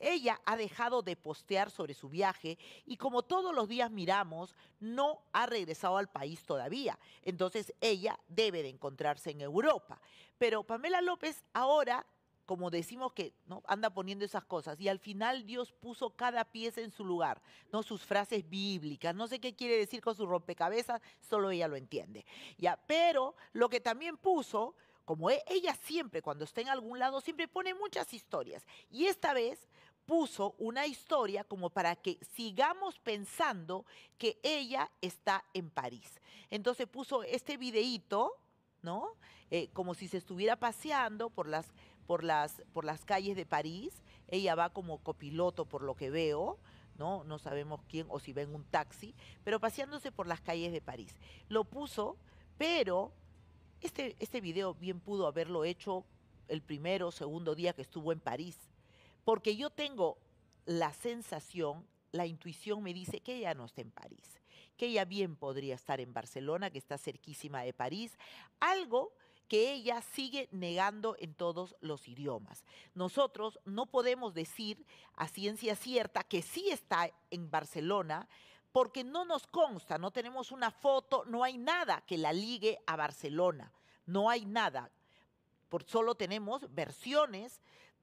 Ella ha dejado de postear sobre su viaje y como todos los días miramos, no ha regresado al país todavía. Entonces ella debe de encontrarse en Europa. Pero Pamela López ahora como decimos que ¿no? anda poniendo esas cosas. Y al final Dios puso cada pieza en su lugar, ¿no? Sus frases bíblicas, no sé qué quiere decir con su rompecabezas, solo ella lo entiende. Ya, pero lo que también puso, como e, ella siempre cuando está en algún lado, siempre pone muchas historias. Y esta vez puso una historia como para que sigamos pensando que ella está en París. Entonces puso este videíto, ¿no? Eh, como si se estuviera paseando por las, por, las, por las calles de París. Ella va como copiloto por lo que veo. ¿no? No sabemos quién o si ven un taxi, pero paseándose por las calles de París. Lo puso, pero este, este video bien pudo haberlo hecho el primero o segundo día que estuvo en París. Porque yo tengo la sensación, la intuición me dice que ella no está en París, que ella bien podría estar en Barcelona, que está cerquísima de París, algo que ella sigue negando en todos los idiomas. Nosotros no podemos decir a ciencia cierta que sí está en Barcelona, porque no nos consta, no tenemos una foto, no hay nada que la ligue a Barcelona, no hay nada. Por, solo tenemos versiones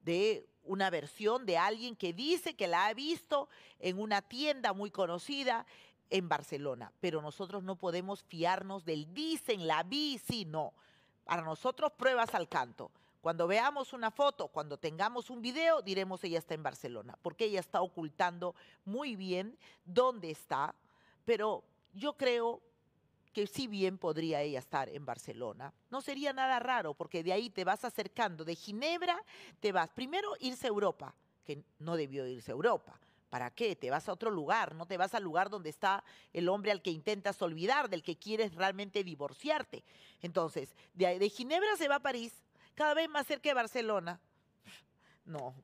de una versión de alguien que dice que la ha visto en una tienda muy conocida en Barcelona, pero nosotros no podemos fiarnos del dicen, la vi, sí, no. Para nosotros pruebas al canto. Cuando veamos una foto, cuando tengamos un video, diremos ella está en Barcelona, porque ella está ocultando muy bien dónde está, pero yo creo que si bien podría ella estar en Barcelona, no sería nada raro porque de ahí te vas acercando, de Ginebra te vas, primero irse a Europa, que no debió irse a Europa, ¿Para qué? Te vas a otro lugar, no te vas al lugar donde está el hombre al que intentas olvidar, del que quieres realmente divorciarte. Entonces, de, de Ginebra se va a París, cada vez más cerca de Barcelona. No,